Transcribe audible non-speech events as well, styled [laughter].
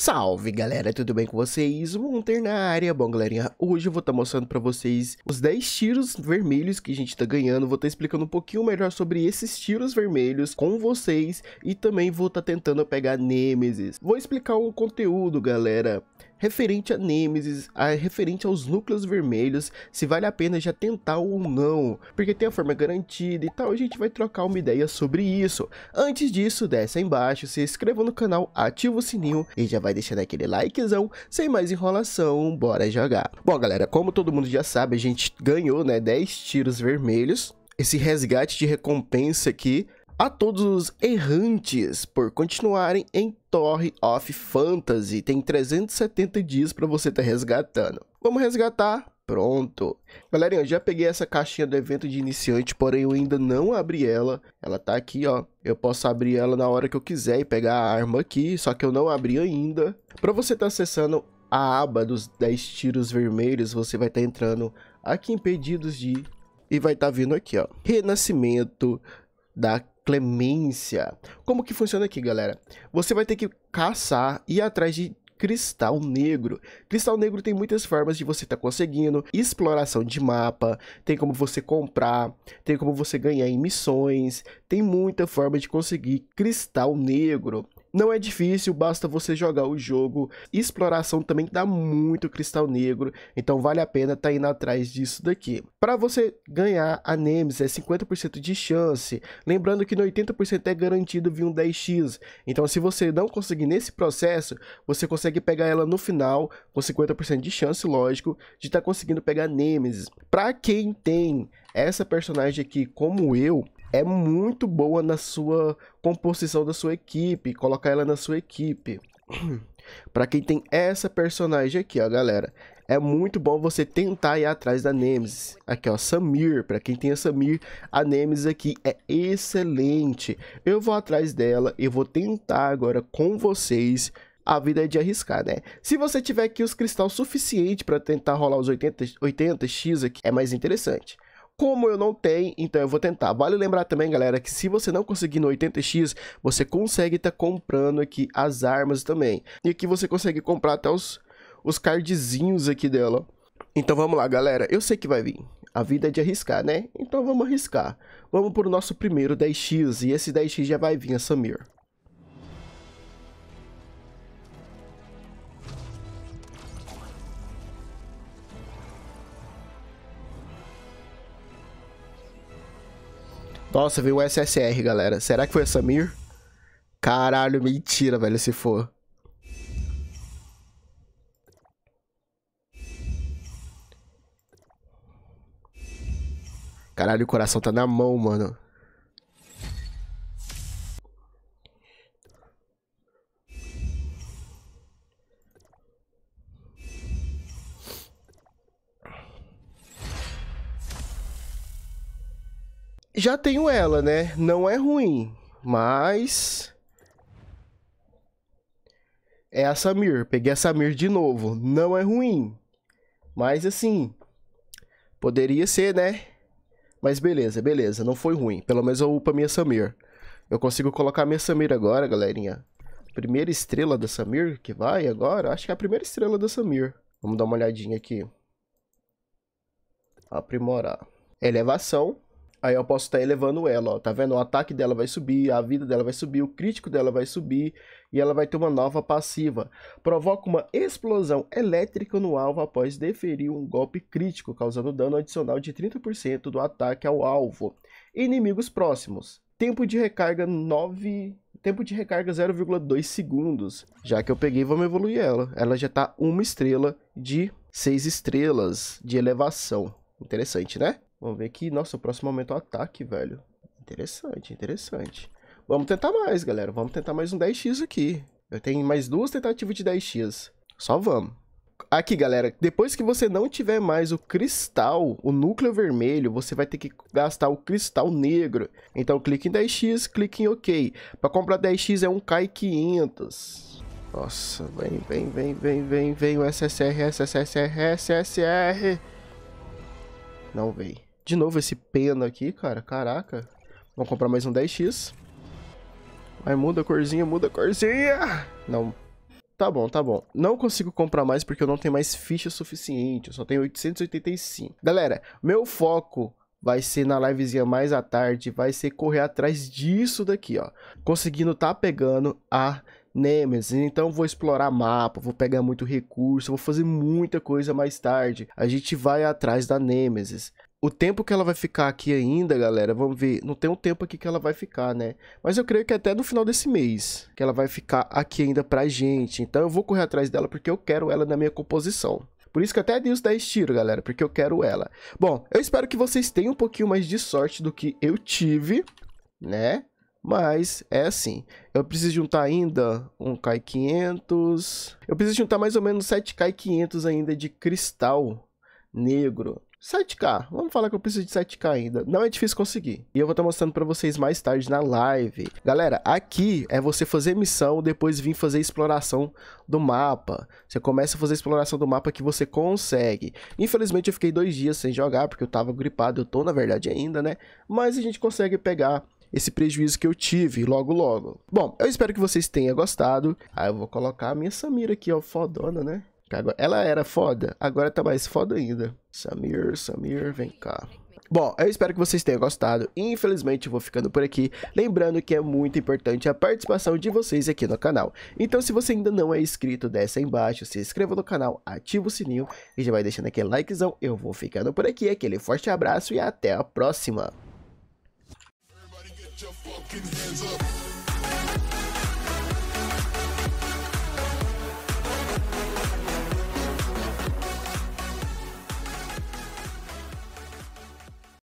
Salve galera, tudo bem com vocês? Monter na área. Bom galerinha, hoje eu vou estar tá mostrando para vocês os 10 tiros vermelhos que a gente está ganhando. Vou estar tá explicando um pouquinho melhor sobre esses tiros vermelhos com vocês e também vou estar tá tentando pegar Nemesis. Vou explicar o conteúdo galera referente a Nemesis, a, referente aos núcleos vermelhos, se vale a pena já tentar ou não, porque tem a forma garantida e tal, a gente vai trocar uma ideia sobre isso. Antes disso, desce aí embaixo, se inscreva no canal, ativa o sininho e já vai deixando aquele likezão, sem mais enrolação, bora jogar. Bom galera, como todo mundo já sabe, a gente ganhou né, 10 tiros vermelhos, esse resgate de recompensa aqui a todos os errantes por continuarem em Torre of Fantasy. Tem 370 dias para você estar tá resgatando. Vamos resgatar? Pronto. Galerinha, eu já peguei essa caixinha do evento de iniciante, porém eu ainda não abri ela. Ela tá aqui, ó. Eu posso abrir ela na hora que eu quiser e pegar a arma aqui, só que eu não abri ainda. Para você estar tá acessando a aba dos 10 tiros vermelhos, você vai estar tá entrando aqui em pedidos de... E vai estar tá vindo aqui, ó. Renascimento da clemência. Como que funciona aqui, galera? Você vai ter que caçar e ir atrás de cristal negro. Cristal negro tem muitas formas de você estar tá conseguindo, exploração de mapa, tem como você comprar, tem como você ganhar em missões, tem muita forma de conseguir cristal negro. Não é difícil, basta você jogar o jogo. Exploração também dá muito cristal negro, então vale a pena tá indo atrás disso daqui. Para você ganhar a Nemesis é 50% de chance, lembrando que no 80% é garantido vir um 10x. Então se você não conseguir nesse processo, você consegue pegar ela no final, com 50% de chance, lógico, de estar tá conseguindo pegar Nemesis. Para quem tem essa personagem aqui como eu, é muito boa na sua composição da sua equipe, colocar ela na sua equipe. [clears throat] para quem tem essa personagem aqui, ó, galera, é muito bom você tentar ir atrás da Nemesis. Aqui, ó, Samir, para quem tem a Samir, a Nemesis aqui é excelente. Eu vou atrás dela e vou tentar agora com vocês a vida é de arriscar, né? Se você tiver aqui os cristais suficiente para tentar rolar os 80, 80x aqui, é mais interessante. Como eu não tenho, então eu vou tentar. Vale lembrar também, galera, que se você não conseguir no 80x, você consegue estar tá comprando aqui as armas também. E aqui você consegue comprar até os, os cardzinhos aqui dela. Então vamos lá, galera. Eu sei que vai vir. A vida é de arriscar, né? Então vamos arriscar. Vamos para o nosso primeiro 10x e esse 10x já vai vir a Samir. Nossa, veio o SSR, galera. Será que foi a Samir? Caralho, mentira, velho, se for. Caralho, o coração tá na mão, mano. Já tenho ela, né? Não é ruim, mas... É a Samir. Peguei a Samir de novo. Não é ruim. Mas assim... Poderia ser, né? Mas beleza, beleza. Não foi ruim. Pelo menos eu upo a minha Samir. Eu consigo colocar a minha Samir agora, galerinha. Primeira estrela da Samir que vai agora. Acho que é a primeira estrela da Samir. Vamos dar uma olhadinha aqui. Aprimorar. Elevação. Aí eu posso estar elevando ela, ó, tá vendo? O ataque dela vai subir, a vida dela vai subir, o crítico dela vai subir e ela vai ter uma nova passiva. Provoca uma explosão elétrica no alvo após deferir um golpe crítico, causando dano adicional de 30% do ataque ao alvo. Inimigos próximos. Tempo de recarga 9, tempo de recarga 0,2 segundos. Já que eu peguei, vamos evoluir ela. Ela já tá uma estrela de 6 estrelas de elevação. Interessante, né? Vamos ver aqui. Nossa, o próximo aumenta o é ataque, velho. Interessante, interessante. Vamos tentar mais, galera. Vamos tentar mais um 10x aqui. Eu tenho mais duas tentativas de 10x. Só vamos. Aqui, galera, depois que você não tiver mais o cristal, o núcleo vermelho, você vai ter que gastar o cristal negro. Então, clique em 10x, clique em OK. Para comprar 10x é um cai 500. Nossa, vem, vem, vem, vem, vem, vem o SSR, SSR, SSR. Não veio. De novo esse pena aqui, cara. Caraca. Vamos comprar mais um 10x. Vai, muda a corzinha, muda a corzinha. Não. Tá bom, tá bom. Não consigo comprar mais porque eu não tenho mais ficha suficiente. Eu só tenho 885. Galera, meu foco vai ser na livezinha mais à tarde. Vai ser correr atrás disso daqui, ó. Conseguindo tá pegando a Nemesis. Então vou explorar mapa, vou pegar muito recurso, vou fazer muita coisa mais tarde. A gente vai atrás da Nemesis o tempo que ela vai ficar aqui ainda, galera, vamos ver. Não tem um tempo aqui que ela vai ficar, né? Mas eu creio que até no final desse mês que ela vai ficar aqui ainda pra gente. Então eu vou correr atrás dela porque eu quero ela na minha composição. Por isso que até dei os 10 tiros, galera, porque eu quero ela. Bom, eu espero que vocês tenham um pouquinho mais de sorte do que eu tive, né? Mas é assim, eu preciso juntar ainda um Kai 500. Eu preciso juntar mais ou menos 7 Kai 500 ainda de cristal negro. 7K. Vamos falar que eu preciso de 7K ainda. Não é difícil conseguir. E eu vou estar tá mostrando para vocês mais tarde na live. Galera, aqui é você fazer missão, depois vir fazer exploração do mapa. Você começa a fazer exploração do mapa que você consegue. Infelizmente eu fiquei dois dias sem jogar, porque eu tava gripado. Eu tô, na verdade, ainda, né? Mas a gente consegue pegar esse prejuízo que eu tive logo logo. Bom, eu espero que vocês tenham gostado. Ah, eu vou colocar a minha Samira aqui, ó, fodona, né? Ela era foda, agora tá mais foda ainda. Samir, Samir, vem cá. Bom, eu espero que vocês tenham gostado. Infelizmente, eu vou ficando por aqui. Lembrando que é muito importante a participação de vocês aqui no canal. Então, se você ainda não é inscrito, desce aí embaixo, se inscreva no canal, ativa o sininho e já vai deixando aquele likezão. Eu vou ficando por aqui. Aquele forte abraço e até a próxima.